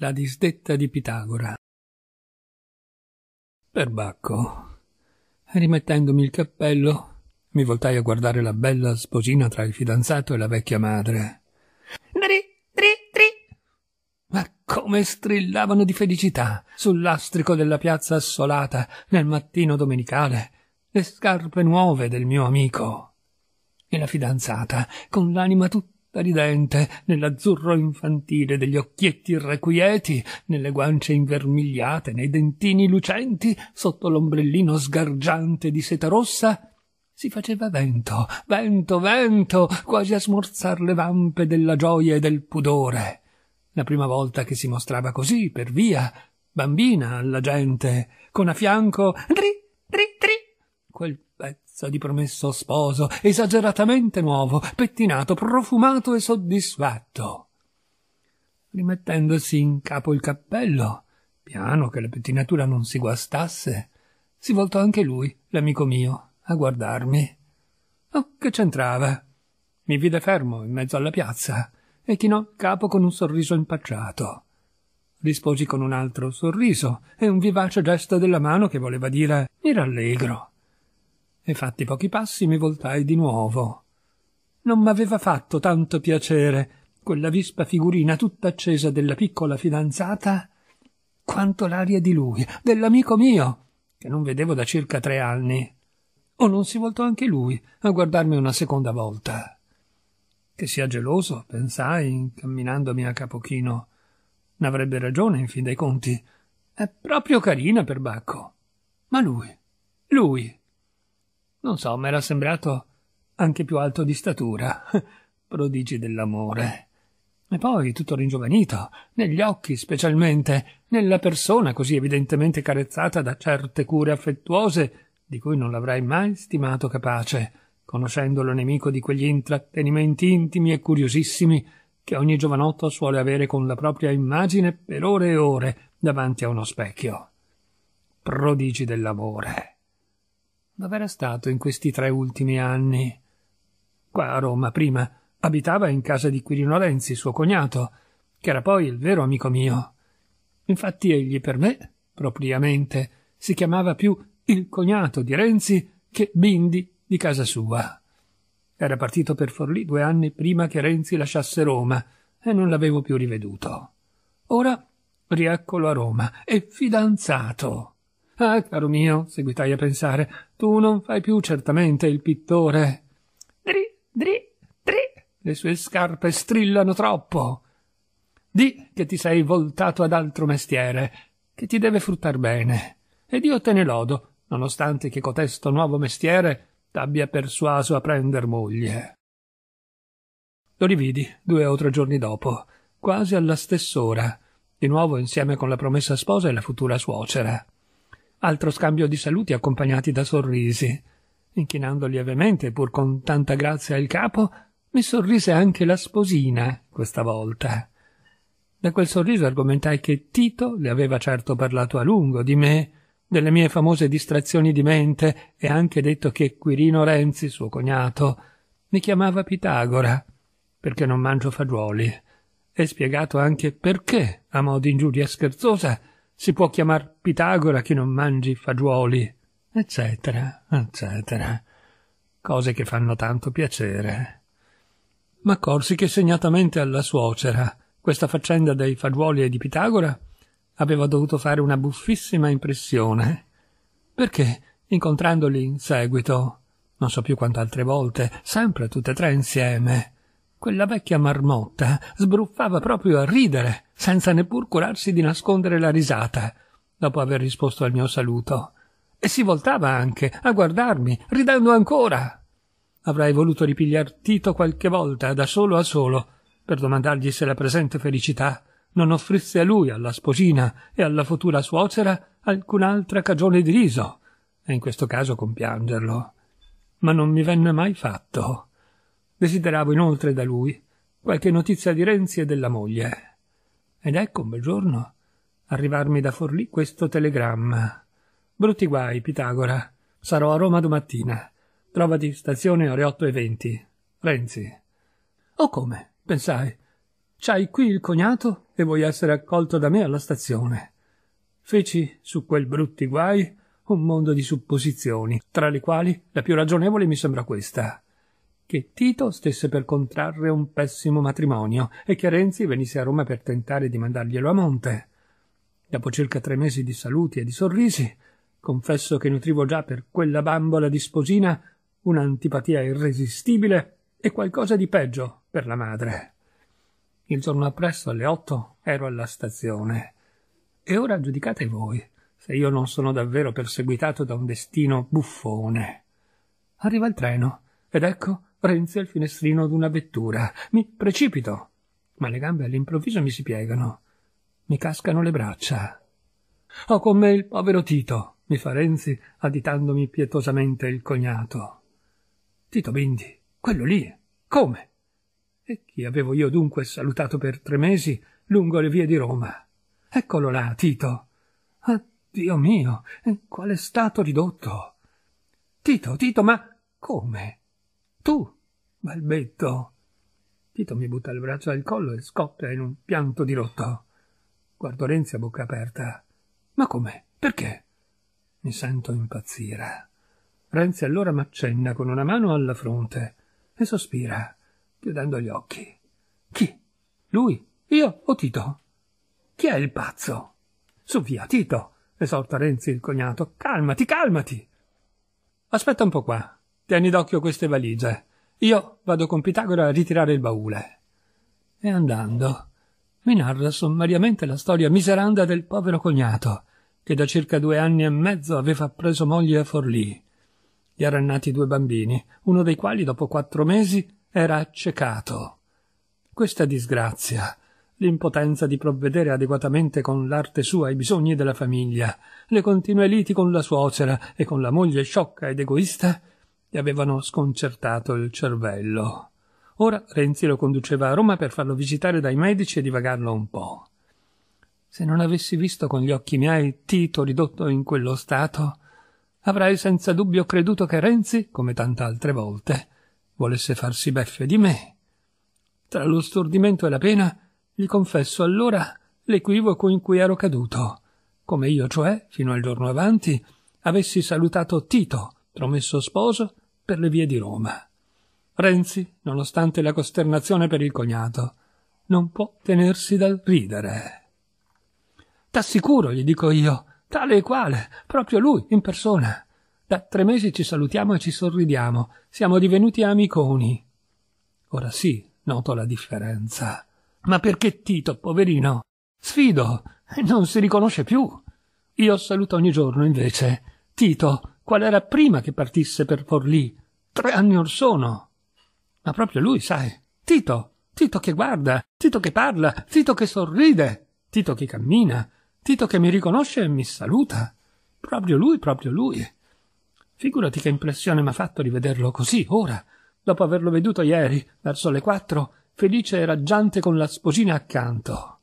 La disdetta di Pitagora. Perbacco. Rimettendomi il cappello, mi voltai a guardare la bella sposina tra il fidanzato e la vecchia madre. Dri, dri, dri. Ma come strillavano di felicità sul lastrico della piazza assolata nel mattino domenicale le scarpe nuove del mio amico. E la fidanzata, con l'anima tutta ridente, nell'azzurro infantile degli occhietti irrequieti, nelle guance invermigliate, nei dentini lucenti, sotto l'ombrellino sgargiante di seta rossa, si faceva vento, vento, vento, quasi a smorzar le vampe della gioia e del pudore. La prima volta che si mostrava così, per via, bambina alla gente, con a fianco dri, dri, dri, quel pezzo carezza di promesso sposo, esageratamente nuovo, pettinato, profumato e soddisfatto. Rimettendosi in capo il cappello, piano che la pettinatura non si guastasse, si voltò anche lui, l'amico mio, a guardarmi. Oh, che c'entrava? Mi vide fermo in mezzo alla piazza e chinò il capo con un sorriso impacciato. Risposi con un altro sorriso e un vivace gesto della mano che voleva dire mi rallegro e fatti pochi passi mi voltai di nuovo. Non m'aveva fatto tanto piacere quella vispa figurina tutta accesa della piccola fidanzata quanto l'aria di lui, dell'amico mio, che non vedevo da circa tre anni. O non si voltò anche lui a guardarmi una seconda volta. Che sia geloso, pensai, incamminandomi a capochino. N'avrebbe ragione, in fin dei conti. È proprio carina per Bacco. Ma lui, lui, non so, m'era sembrato anche più alto di statura, prodigi dell'amore. E poi tutto ringiovanito, negli occhi specialmente, nella persona così evidentemente carezzata da certe cure affettuose di cui non l'avrei mai stimato capace, conoscendolo nemico di quegli intrattenimenti intimi e curiosissimi che ogni giovanotto suole avere con la propria immagine per ore e ore davanti a uno specchio. Prodigi dell'amore. Dove era stato in questi tre ultimi anni? Qua a Roma, prima. Abitava in casa di Quirino Lenzi, suo cognato, che era poi il vero amico mio. Infatti egli per me, propriamente, si chiamava più il cognato di Renzi che Bindi di casa sua. Era partito per Forlì due anni prima che Renzi lasciasse Roma e non l'avevo più riveduto. Ora rieccolo a Roma, e fidanzato. Ah, caro mio, seguitai a pensare, tu non fai più certamente il pittore. Dri, dri, dri, le sue scarpe strillano troppo. Di che ti sei voltato ad altro mestiere, che ti deve fruttar bene. Ed io te ne lodo, nonostante che cotesto nuovo mestiere t'abbia persuaso a prender moglie. Lo rividi due o tre giorni dopo, quasi alla stess'ora, di nuovo insieme con la promessa sposa e la futura suocera. Altro scambio di saluti accompagnati da sorrisi. Inchinando lievemente, pur con tanta grazia il capo, mi sorrise anche la sposina, questa volta. Da quel sorriso argomentai che Tito le aveva certo parlato a lungo di me, delle mie famose distrazioni di mente e anche detto che Quirino Renzi, suo cognato, mi chiamava Pitagora, perché non mangio fagioli, e spiegato anche perché, a mo' di ingiuria scherzosa, si può chiamar Pitagora chi non mangi fagiuoli, eccetera, eccetera. Cose che fanno tanto piacere. Ma corsi che segnatamente alla suocera questa faccenda dei fagiuoli e di Pitagora aveva dovuto fare una buffissima impressione, perché, incontrandoli in seguito, non so più quante altre volte, sempre tutte e tre insieme, quella vecchia marmotta sbruffava proprio a ridere senza neppur curarsi di nascondere la risata, dopo aver risposto al mio saluto. E si voltava anche a guardarmi, ridendo ancora. Avrei voluto ripigliar Tito qualche volta, da solo a solo, per domandargli se la presente felicità non offrisse a lui, alla sposina e alla futura suocera alcun'altra cagione di riso, e in questo caso compiangerlo. Ma non mi venne mai fatto. Desideravo inoltre da lui qualche notizia di Renzi e della moglie. Ed ecco un bel giorno arrivarmi da Forlì questo telegramma. Brutti guai, Pitagora. Sarò a Roma domattina. Trovati stazione ore 8 e 20. Renzi. O oh, come? Pensai. C'hai qui il cognato e vuoi essere accolto da me alla stazione. Feci su quel brutti guai un mondo di supposizioni, tra le quali la più ragionevole mi sembra questa che Tito stesse per contrarre un pessimo matrimonio e che Renzi venisse a Roma per tentare di mandarglielo a monte. Dopo circa tre mesi di saluti e di sorrisi, confesso che nutrivo già per quella bambola di sposina un'antipatia irresistibile e qualcosa di peggio per la madre. Il giorno appresso alle otto ero alla stazione. E ora giudicate voi se io non sono davvero perseguitato da un destino buffone. Arriva il treno ed ecco Renzi al finestrino d'una vettura. Mi precipito. Ma le gambe all'improvviso mi si piegano. Mi cascano le braccia. Ho oh, con me il povero Tito, mi fa Renzi, additandomi pietosamente il cognato. Tito Bindi, quello lì. Come? E chi avevo io dunque salutato per tre mesi lungo le vie di Roma. Eccolo là, Tito. Ah, Dio mio, in quale stato ridotto. Tito, Tito, ma come? Tu, balbetto! Tito mi butta il braccio al collo e scoppia in un pianto dirotto. Guardo Renzi a bocca aperta. Ma come? Perché? Mi sento impazzire. Renzi allora m'accenna con una mano alla fronte e sospira, chiudendo gli occhi. Chi? Lui? Io o Tito? Chi è il pazzo? Su via, Tito! esorta Renzi il cognato. Calmati, calmati! Aspetta un po' qua, Tieni d'occhio queste valigie. Io vado con Pitagora a ritirare il baule. E andando, mi narra sommariamente la storia miseranda del povero cognato, che da circa due anni e mezzo aveva preso moglie a Forlì. Gli erano nati due bambini, uno dei quali dopo quattro mesi era accecato. Questa disgrazia, l'impotenza di provvedere adeguatamente con l'arte sua ai bisogni della famiglia, le continue liti con la suocera e con la moglie sciocca ed egoista, gli avevano sconcertato il cervello. Ora Renzi lo conduceva a Roma per farlo visitare dai medici e divagarlo un po'. Se non avessi visto con gli occhi miei Tito ridotto in quello stato, avrei senza dubbio creduto che Renzi, come tante altre volte, volesse farsi beffe di me. Tra lo stordimento e la pena, gli confesso allora l'equivoco in cui ero caduto, come io cioè, fino al giorno avanti, avessi salutato Tito, promesso sposo, per le vie di Roma. Renzi, nonostante la costernazione per il cognato, non può tenersi dal ridere. T'assicuro, gli dico io, tale e quale, proprio lui, in persona. Da tre mesi ci salutiamo e ci sorridiamo, siamo divenuti amiconi. Ora sì, noto la differenza. Ma perché Tito, poverino? Sfido, non si riconosce più. Io saluto ogni giorno, invece. Tito qual era prima che partisse per Forlì, tre anni or sono. Ma proprio lui, sai, Tito, Tito che guarda, Tito che parla, Tito che sorride, Tito che cammina, Tito che mi riconosce e mi saluta. Proprio lui, proprio lui. Figurati che impressione mi ha fatto rivederlo così, ora, dopo averlo veduto ieri, verso le quattro, felice e raggiante con la sposina accanto.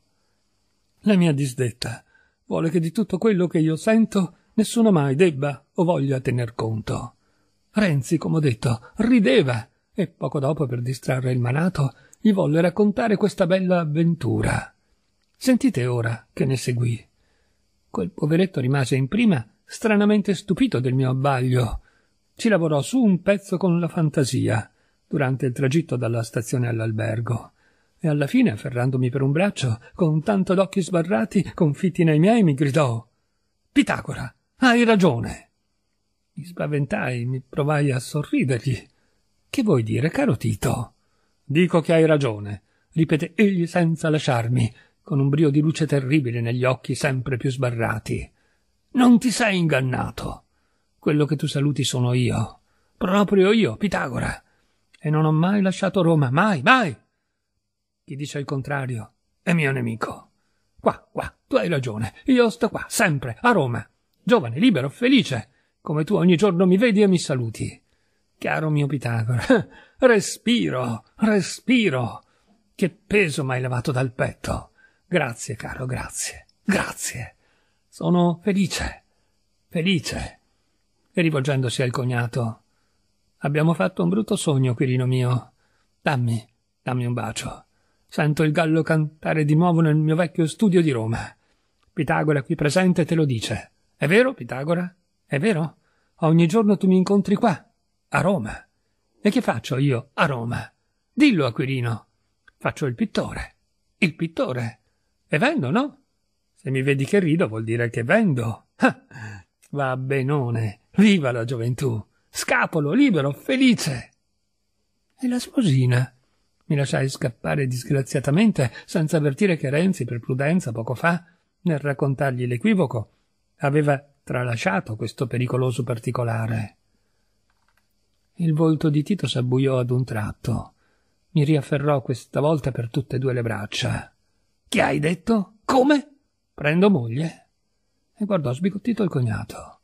La mia disdetta vuole che di tutto quello che io sento nessuno mai debba o voglia tener conto. Renzi, come ho detto, rideva e poco dopo, per distrarre il manato, gli volle raccontare questa bella avventura. Sentite ora che ne seguì. Quel poveretto rimase in prima stranamente stupito del mio abbaglio. Ci lavorò su un pezzo con la fantasia durante il tragitto dalla stazione all'albergo. E alla fine, afferrandomi per un braccio, con tanto d'occhi sbarrati, confitti nei miei, mi gridò Pitagora, hai ragione. Mi spaventai, mi provai a sorridergli. Che vuoi dire, caro Tito? Dico che hai ragione, ripeté egli senza lasciarmi, con un brio di luce terribile negli occhi sempre più sbarrati. Non ti sei ingannato. Quello che tu saluti sono io. Proprio io, Pitagora. E non ho mai lasciato Roma, mai, mai. Chi dice il contrario è mio nemico. Qua, qua, tu hai ragione. Io sto qua, sempre, a Roma giovane, libero, felice, come tu ogni giorno mi vedi e mi saluti. Caro mio Pitagora, respiro, respiro. Che peso m'hai levato dal petto. Grazie, caro, grazie, grazie. Sono felice, felice. E rivolgendosi al cognato, abbiamo fatto un brutto sogno, Quirino mio. Dammi, dammi un bacio. Sento il gallo cantare di nuovo nel mio vecchio studio di Roma. Pitagora qui presente te lo dice. È vero, Pitagora? È vero? Ogni giorno tu mi incontri qua, a Roma. E che faccio io a Roma? Dillo, Aquirino. Faccio il pittore. Il pittore. E vendo, no? Se mi vedi che rido vuol dire che vendo. Ah, va benone. Viva la gioventù. Scapolo, libero, felice. E la sposina? Mi lasciai scappare disgraziatamente, senza avvertire che Renzi, per prudenza, poco fa, nel raccontargli l'equivoco, aveva tralasciato questo pericoloso particolare. Il volto di Tito s'abbuiò ad un tratto. Mi riafferrò questa volta per tutte e due le braccia. Che hai detto? Come? Prendo moglie? E guardò sbigottito il cognato.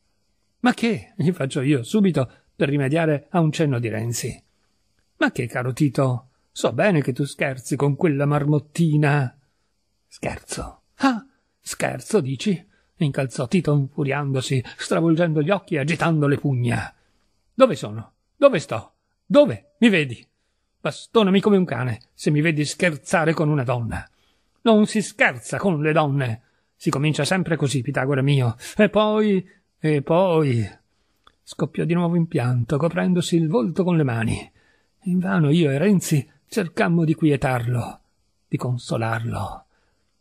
Ma che? gli faccio io subito per rimediare a un cenno di Renzi. Ma che, caro Tito? So bene che tu scherzi con quella marmottina. Scherzo. Ah, scherzo, dici? incalzò Tito infuriandosi, stravolgendo gli occhi e agitando le pugna. Dove sono? Dove sto? Dove? Mi vedi? Bastonami come un cane, se mi vedi scherzare con una donna. Non si scherza con le donne. Si comincia sempre così, Pitagora mio. E poi... e poi... Scoppiò di nuovo in pianto, coprendosi il volto con le mani. Invano io e Renzi cercammo di quietarlo, di consolarlo.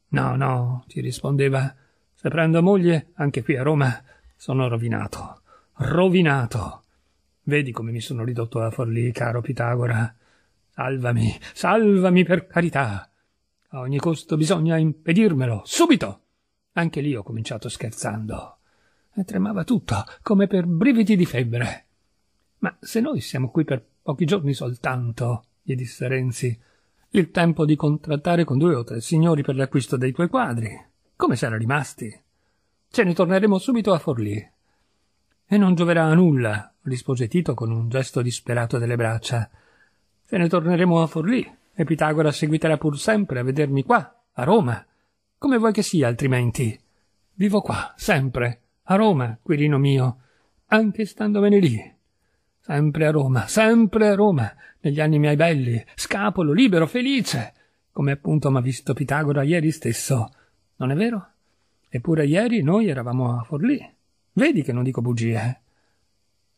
No, no, ci rispondeva, se prendo moglie, anche qui a Roma, sono rovinato. Rovinato. Vedi come mi sono ridotto a Forlì, caro Pitagora. Salvami, salvami per carità. A ogni costo bisogna impedirmelo, subito. Anche lì ho cominciato scherzando. E tremava tutto, come per brividi di febbre. Ma se noi siamo qui per pochi giorni soltanto, gli disse Renzi, il tempo di contrattare con due o tre signori per l'acquisto dei tuoi quadri, come sarà rimasti? Ce cioè, ne torneremo subito a Forlì. E non gioverà a nulla, rispose Tito con un gesto disperato delle braccia. Se ne torneremo a Forlì, e Pitagora seguiterà pur sempre a vedermi qua, a Roma. Come vuoi che sia, altrimenti? Vivo qua, sempre, a Roma, Quirino mio, anche standomene lì. Sempre a Roma, sempre a Roma, negli anni miei belli, scapolo, libero, felice, come appunto m'ha visto Pitagora ieri stesso non è vero? Eppure ieri noi eravamo a Forlì. Vedi che non dico bugie. Eh?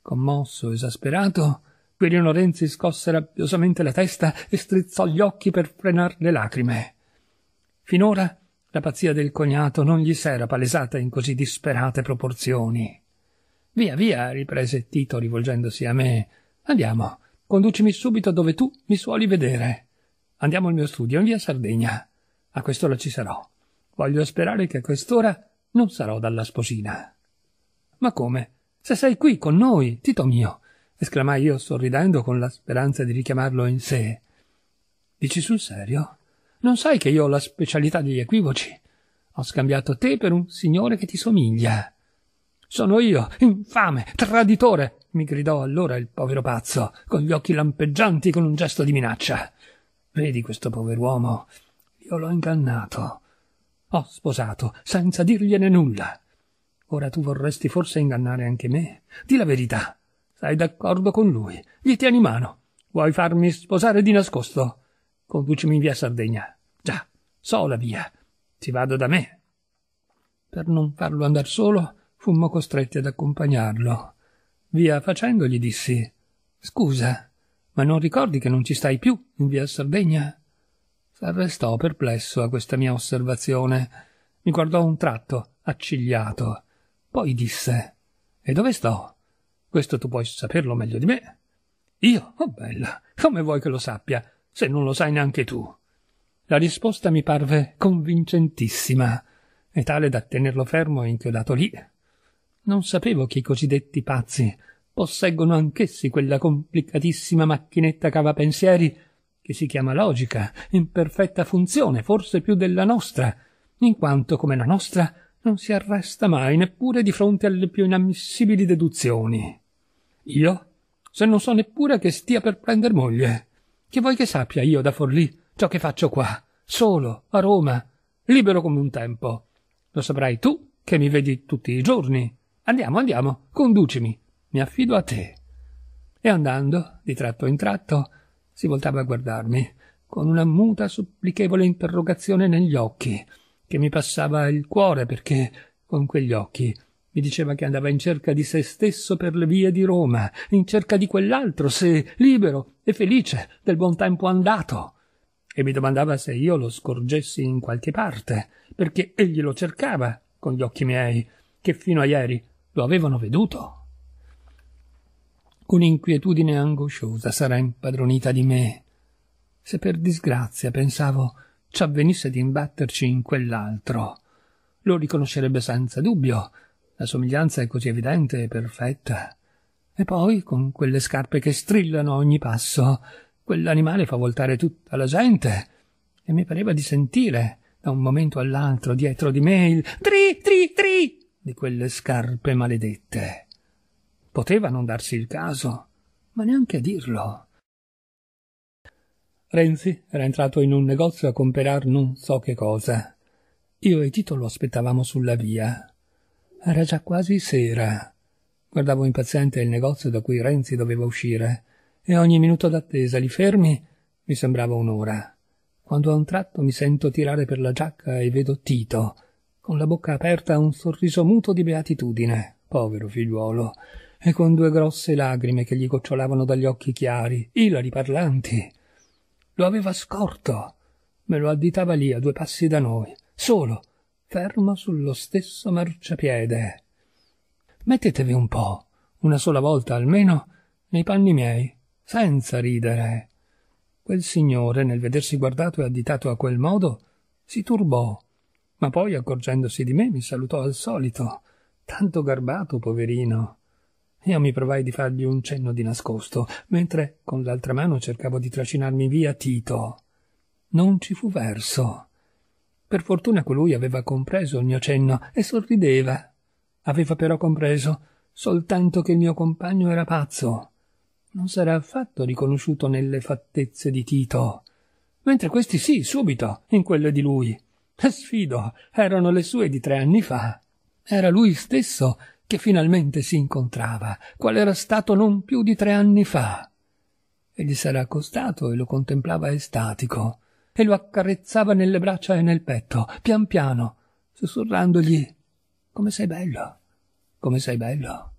Commosso, esasperato, Quirino Renzi scosse rabbiosamente la testa e strizzò gli occhi per frenar le lacrime. Finora la pazzia del cognato non gli s'era palesata in così disperate proporzioni. Via, via, riprese Tito rivolgendosi a me. Andiamo, conducimi subito dove tu mi suoli vedere. Andiamo al mio studio in via Sardegna. A quest'ora ci sarò. Voglio sperare che a quest'ora non sarò dalla sposina. Ma come? Se sei qui con noi, Tito mio, esclamai io sorridendo con la speranza di richiamarlo in sé. Dici sul serio? Non sai che io ho la specialità degli equivoci? Ho scambiato te per un signore che ti somiglia. Sono io, infame, traditore, mi gridò allora il povero pazzo, con gli occhi lampeggianti con un gesto di minaccia. Vedi questo pover'uomo, io l'ho ingannato. Ho sposato, senza dirgliene nulla. Ora tu vorresti forse ingannare anche me? Di la verità. Sei d'accordo con lui. Gli tieni mano. Vuoi farmi sposare di nascosto? Conducimi via Sardegna. Già, so la via. Ti vado da me. Per non farlo andar solo, fummo costretti ad accompagnarlo. Via facendo gli dissi Scusa, ma non ricordi che non ci stai più in via Sardegna? restò perplesso a questa mia osservazione. Mi guardò un tratto, accigliato. Poi disse: E dove sto? Questo tu puoi saperlo meglio di me. Io? Oh bella, come vuoi che lo sappia, se non lo sai neanche tu? La risposta mi parve convincentissima, e tale da tenerlo fermo e inchiodato lì. Non sapevo che i cosiddetti pazzi posseggono anch'essi quella complicatissima macchinetta cavapensieri che si chiama logica, in perfetta funzione, forse più della nostra, in quanto, come la nostra, non si arresta mai, neppure di fronte alle più inammissibili deduzioni. Io? Se non so neppure che stia per prender moglie. Che vuoi che sappia io da Forlì ciò che faccio qua, solo, a Roma, libero come un tempo? Lo saprai tu, che mi vedi tutti i giorni. Andiamo, andiamo, conducimi, mi affido a te. E andando, di tratto in tratto, si voltava a guardarmi, con una muta supplichevole interrogazione negli occhi, che mi passava il cuore perché, con quegli occhi, mi diceva che andava in cerca di se stesso per le vie di Roma, in cerca di quell'altro, se libero e felice del buon tempo andato. E mi domandava se io lo scorgessi in qualche parte, perché egli lo cercava con gli occhi miei, che fino a ieri lo avevano veduto un'inquietudine angosciosa sarà impadronita di me. Se per disgrazia, pensavo, ci avvenisse di imbatterci in quell'altro, lo riconoscerebbe senza dubbio. La somiglianza è così evidente e perfetta. E poi, con quelle scarpe che strillano a ogni passo, quell'animale fa voltare tutta la gente. E mi pareva di sentire, da un momento all'altro, dietro di me il tri tri tri di quelle scarpe maledette. Poteva non darsi il caso, ma neanche a dirlo. Renzi era entrato in un negozio a comperar non so che cosa. Io e Tito lo aspettavamo sulla via. Era già quasi sera. Guardavo impaziente il negozio da cui Renzi doveva uscire, e ogni minuto d'attesa lì fermi mi sembrava un'ora. Quando a un tratto mi sento tirare per la giacca e vedo Tito, con la bocca aperta a un sorriso muto di beatitudine. Povero figliuolo e con due grosse lagrime che gli gocciolavano dagli occhi chiari, ilari parlanti. Lo aveva scorto. Me lo additava lì a due passi da noi, solo, fermo sullo stesso marciapiede. Mettetevi un po', una sola volta almeno, nei panni miei, senza ridere. Quel signore, nel vedersi guardato e additato a quel modo, si turbò, ma poi, accorgendosi di me, mi salutò al solito, tanto garbato, poverino. Io mi provai di fargli un cenno di nascosto, mentre con l'altra mano cercavo di trascinarmi via Tito. Non ci fu verso. Per fortuna colui aveva compreso il mio cenno e sorrideva. Aveva però compreso soltanto che il mio compagno era pazzo. Non s'era affatto riconosciuto nelle fattezze di Tito. Mentre questi sì, subito, in quelle di lui. Sfido, erano le sue di tre anni fa. Era lui stesso che finalmente si incontrava, qual era stato non più di tre anni fa. E gli s'era accostato e lo contemplava estatico, e lo accarezzava nelle braccia e nel petto, pian piano, sussurrandogli Come sei bello, come sei bello.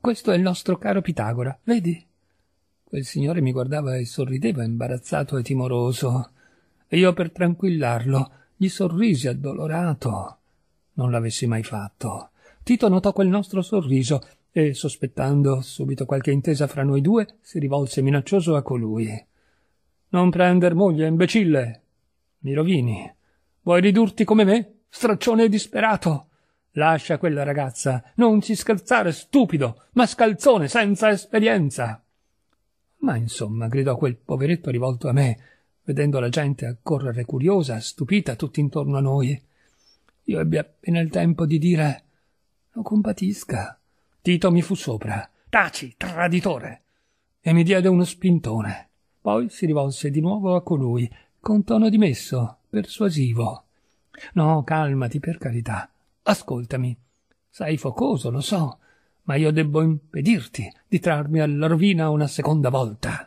Questo è il nostro caro Pitagora, vedi? Quel signore mi guardava e sorrideva imbarazzato e timoroso, e io per tranquillarlo gli sorrisi addolorato. Non l'avessi mai fatto Tito notò quel nostro sorriso e, sospettando subito qualche intesa fra noi due, si rivolse minaccioso a colui. Non prender moglie, imbecille! Mi rovini. Vuoi ridurti come me? Straccione disperato! Lascia quella ragazza, non ci scherzare, stupido, mascalzone senza esperienza! Ma insomma, gridò quel poveretto rivolto a me, vedendo la gente accorrere curiosa, stupita, tutt'intorno a noi. Io ebbi appena il tempo di dire lo compatisca. Tito mi fu sopra. Taci, traditore! E mi diede uno spintone. Poi si rivolse di nuovo a colui, con tono dimesso, persuasivo. No, calmati, per carità. Ascoltami. Sei focoso, lo so, ma io debbo impedirti di trarmi alla rovina una seconda volta.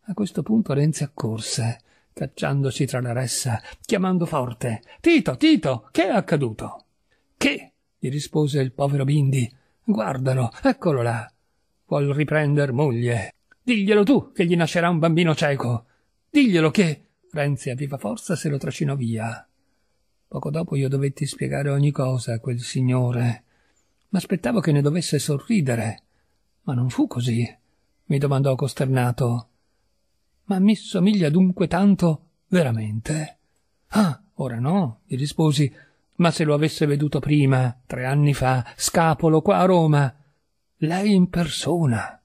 A questo punto Renzi accorse, cacciandosi tra la ressa, chiamando forte Tito, Tito, che è accaduto? Che? gli rispose il povero Bindi. Guardalo, eccolo là. Vuol riprender moglie. Diglielo tu che gli nascerà un bambino cieco. Diglielo che. Renzi a viva forza se lo trascinò via. Poco dopo io dovetti spiegare ogni cosa a quel signore. M'aspettavo che ne dovesse sorridere, ma non fu così. Mi domandò costernato. Ma mi somiglia dunque tanto veramente? Ah, ora no, gli risposi, ma se lo avesse veduto prima, tre anni fa, scapolo qua a Roma, lei in persona.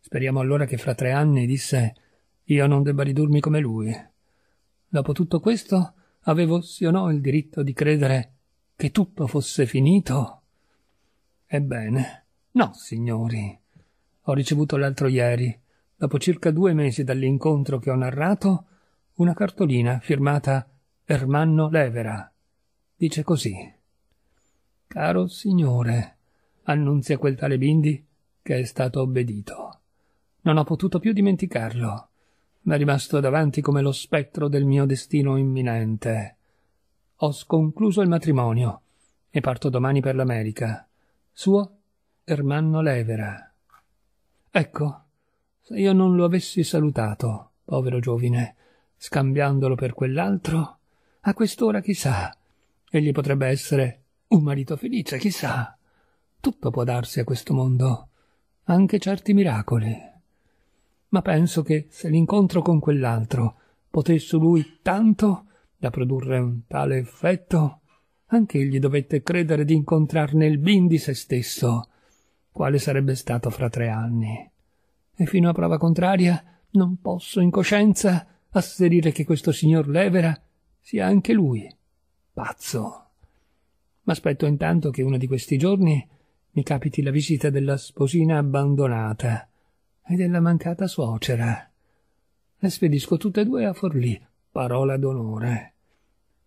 Speriamo allora che fra tre anni, disse, io non debba ridurmi come lui. Dopo tutto questo, avevo sì o no il diritto di credere che tutto fosse finito? Ebbene, no, signori. Ho ricevuto l'altro ieri, dopo circa due mesi dall'incontro che ho narrato, una cartolina firmata Ermanno Levera dice così. Caro signore, annunzia quel tale Bindi che è stato obbedito. Non ho potuto più dimenticarlo. M'è rimasto davanti come lo spettro del mio destino imminente. Ho sconcluso il matrimonio e parto domani per l'America. Suo Ermanno Levera. Ecco, se io non lo avessi salutato, povero giovine, scambiandolo per quell'altro, a quest'ora chissà Egli potrebbe essere un marito felice, chissà. Tutto può darsi a questo mondo, anche certi miracoli. Ma penso che se l'incontro con quell'altro poté su lui tanto da produrre un tale effetto, anche egli dovette credere di incontrarne il bin di se stesso, quale sarebbe stato fra tre anni. E fino a prova contraria non posso in coscienza asserire che questo signor Levera sia anche lui Pazzo. Ma aspetto intanto che uno di questi giorni mi capiti la visita della sposina abbandonata e della mancata suocera. Le spedisco tutte e due a Forlì, parola d'onore.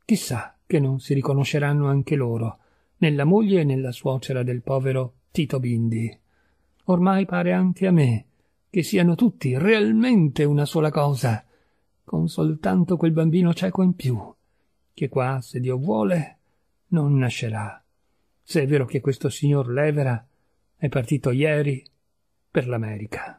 Chissà che non si riconosceranno anche loro, nella moglie e nella suocera del povero Tito Bindi. Ormai pare anche a me che siano tutti realmente una sola cosa, con soltanto quel bambino cieco in più che qua, se Dio vuole, non nascerà. Se è vero che questo signor Levera è partito ieri per l'America.